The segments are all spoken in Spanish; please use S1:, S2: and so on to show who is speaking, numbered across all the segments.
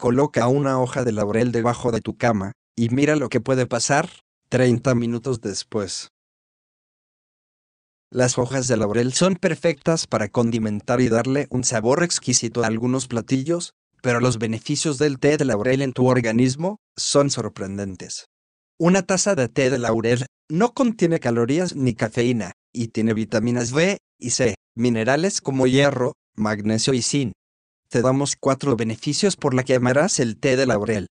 S1: Coloca una hoja de laurel debajo de tu cama, y mira lo que puede pasar 30 minutos después. Las hojas de laurel son perfectas para condimentar y darle un sabor exquisito a algunos platillos, pero los beneficios del té de laurel en tu organismo son sorprendentes. Una taza de té de laurel no contiene calorías ni cafeína, y tiene vitaminas B y C, minerales como hierro, magnesio y zinc, te damos cuatro beneficios por la que amarás el té de laurel.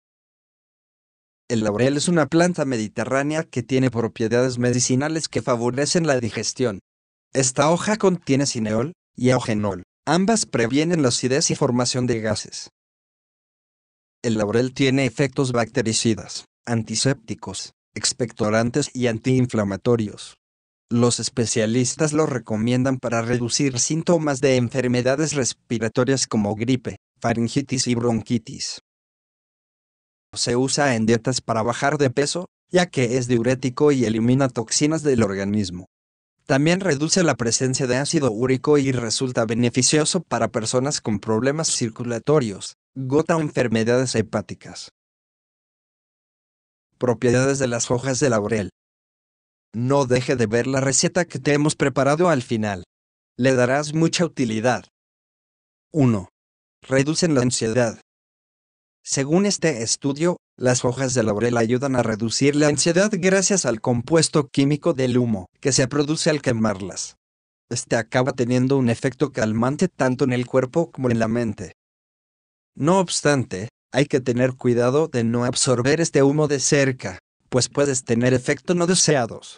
S1: El laurel es una planta mediterránea que tiene propiedades medicinales que favorecen la digestión. Esta hoja contiene cineol y eugenol. Ambas previenen la acidez y formación de gases. El laurel tiene efectos bactericidas, antisépticos, expectorantes y antiinflamatorios. Los especialistas lo recomiendan para reducir síntomas de enfermedades respiratorias como gripe, faringitis y bronquitis. Se usa en dietas para bajar de peso, ya que es diurético y elimina toxinas del organismo. También reduce la presencia de ácido úrico y resulta beneficioso para personas con problemas circulatorios, gota o enfermedades hepáticas. Propiedades de las hojas de laurel. No deje de ver la receta que te hemos preparado al final. Le darás mucha utilidad. 1. Reducen la ansiedad. Según este estudio, las hojas de laurel ayudan a reducir la ansiedad gracias al compuesto químico del humo que se produce al quemarlas. Este acaba teniendo un efecto calmante tanto en el cuerpo como en la mente. No obstante, hay que tener cuidado de no absorber este humo de cerca, pues puedes tener efectos no deseados.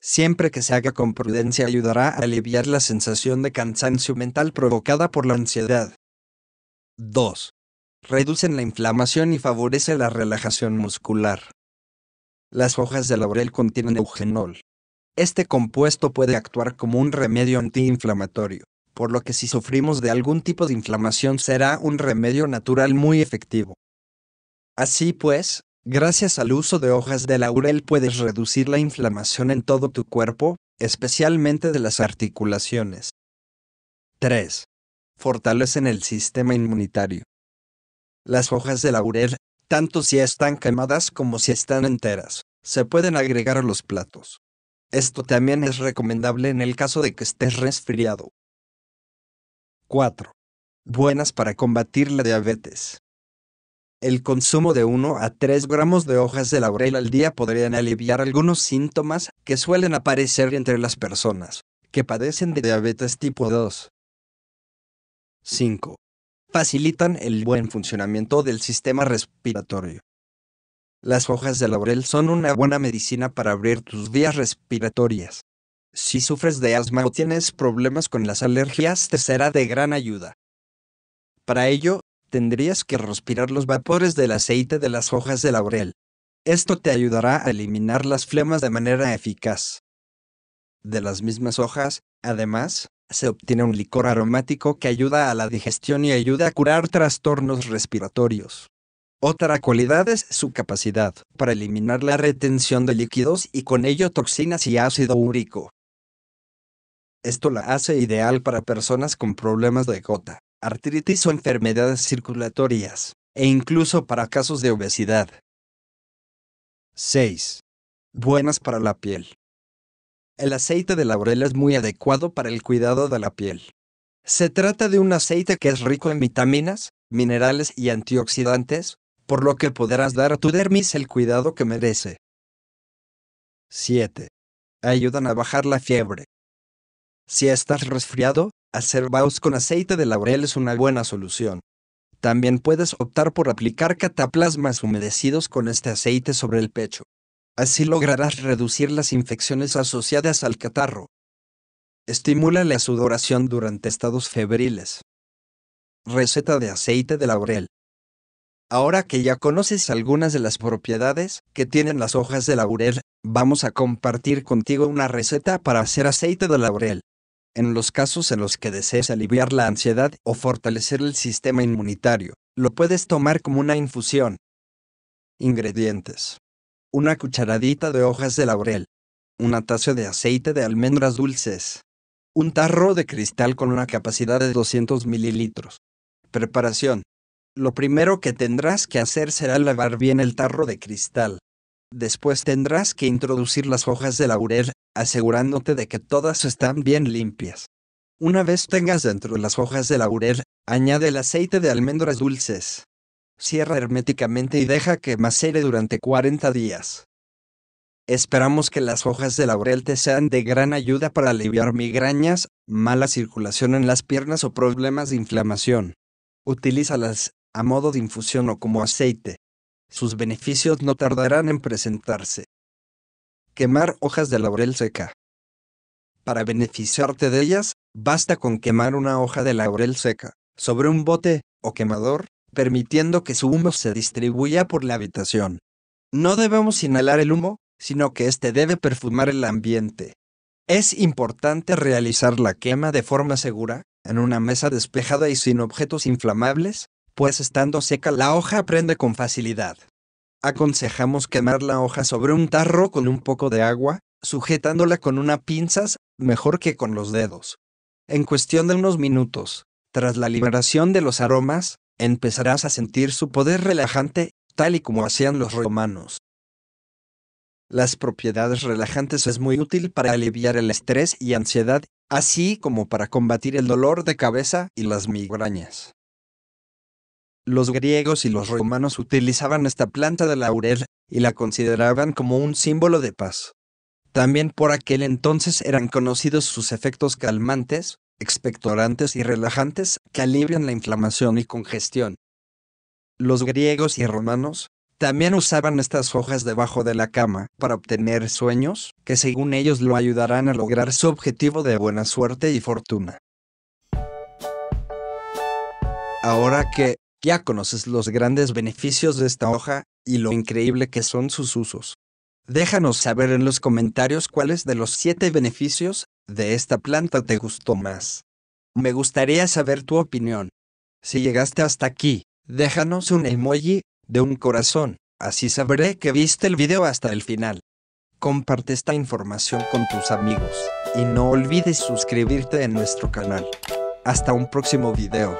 S1: Siempre que se haga con prudencia ayudará a aliviar la sensación de cansancio mental provocada por la ansiedad. 2. Reducen la inflamación y favorece la relajación muscular. Las hojas de laurel contienen eugenol. Este compuesto puede actuar como un remedio antiinflamatorio, por lo que si sufrimos de algún tipo de inflamación será un remedio natural muy efectivo. Así pues, Gracias al uso de hojas de laurel puedes reducir la inflamación en todo tu cuerpo, especialmente de las articulaciones. 3. Fortalecen el sistema inmunitario. Las hojas de laurel, tanto si están quemadas como si están enteras, se pueden agregar a los platos. Esto también es recomendable en el caso de que estés resfriado. 4. Buenas para combatir la diabetes. El consumo de 1 a 3 gramos de hojas de laurel al día podrían aliviar algunos síntomas que suelen aparecer entre las personas que padecen de diabetes tipo 2. 5. Facilitan el buen funcionamiento del sistema respiratorio. Las hojas de laurel son una buena medicina para abrir tus vías respiratorias. Si sufres de asma o tienes problemas con las alergias, te será de gran ayuda. Para ello, tendrías que respirar los vapores del aceite de las hojas de laurel. Esto te ayudará a eliminar las flemas de manera eficaz. De las mismas hojas, además, se obtiene un licor aromático que ayuda a la digestión y ayuda a curar trastornos respiratorios. Otra cualidad es su capacidad para eliminar la retención de líquidos y con ello toxinas y ácido úrico. Esto la hace ideal para personas con problemas de gota artritis o enfermedades circulatorias, e incluso para casos de obesidad. 6. Buenas para la piel. El aceite de laurel es muy adecuado para el cuidado de la piel. Se trata de un aceite que es rico en vitaminas, minerales y antioxidantes, por lo que podrás dar a tu dermis el cuidado que merece. 7. Ayudan a bajar la fiebre. Si estás resfriado, Hacer baos con aceite de laurel es una buena solución. También puedes optar por aplicar cataplasmas humedecidos con este aceite sobre el pecho. Así lograrás reducir las infecciones asociadas al catarro. Estimula la sudoración durante estados febriles. Receta de aceite de laurel. Ahora que ya conoces algunas de las propiedades que tienen las hojas de laurel, vamos a compartir contigo una receta para hacer aceite de laurel. En los casos en los que desees aliviar la ansiedad o fortalecer el sistema inmunitario, lo puedes tomar como una infusión. Ingredientes. Una cucharadita de hojas de laurel. Una taza de aceite de almendras dulces. Un tarro de cristal con una capacidad de 200 mililitros. Preparación. Lo primero que tendrás que hacer será lavar bien el tarro de cristal. Después tendrás que introducir las hojas de laurel, asegurándote de que todas están bien limpias. Una vez tengas dentro las hojas de laurel, añade el aceite de almendras dulces. Cierra herméticamente y deja que macere durante 40 días. Esperamos que las hojas de laurel te sean de gran ayuda para aliviar migrañas, mala circulación en las piernas o problemas de inflamación. Utilízalas a modo de infusión o como aceite. Sus beneficios no tardarán en presentarse. Quemar hojas de laurel seca. Para beneficiarte de ellas, basta con quemar una hoja de laurel seca sobre un bote o quemador, permitiendo que su humo se distribuya por la habitación. No debemos inhalar el humo, sino que éste debe perfumar el ambiente. Es importante realizar la quema de forma segura, en una mesa despejada y sin objetos inflamables, pues estando seca la hoja aprende con facilidad. Aconsejamos quemar la hoja sobre un tarro con un poco de agua, sujetándola con unas pinzas, mejor que con los dedos. En cuestión de unos minutos, tras la liberación de los aromas, empezarás a sentir su poder relajante, tal y como hacían los romanos. Las propiedades relajantes es muy útil para aliviar el estrés y ansiedad, así como para combatir el dolor de cabeza y las migrañas. Los griegos y los romanos utilizaban esta planta de laurel y la consideraban como un símbolo de paz. También por aquel entonces eran conocidos sus efectos calmantes, expectorantes y relajantes que alivian la inflamación y congestión. Los griegos y romanos también usaban estas hojas debajo de la cama para obtener sueños que según ellos lo ayudarán a lograr su objetivo de buena suerte y fortuna. Ahora que ya conoces los grandes beneficios de esta hoja y lo increíble que son sus usos. Déjanos saber en los comentarios cuáles de los siete beneficios de esta planta te gustó más. Me gustaría saber tu opinión. Si llegaste hasta aquí, déjanos un emoji de un corazón, así sabré que viste el video hasta el final. Comparte esta información con tus amigos y no olvides suscribirte en nuestro canal. Hasta un próximo video.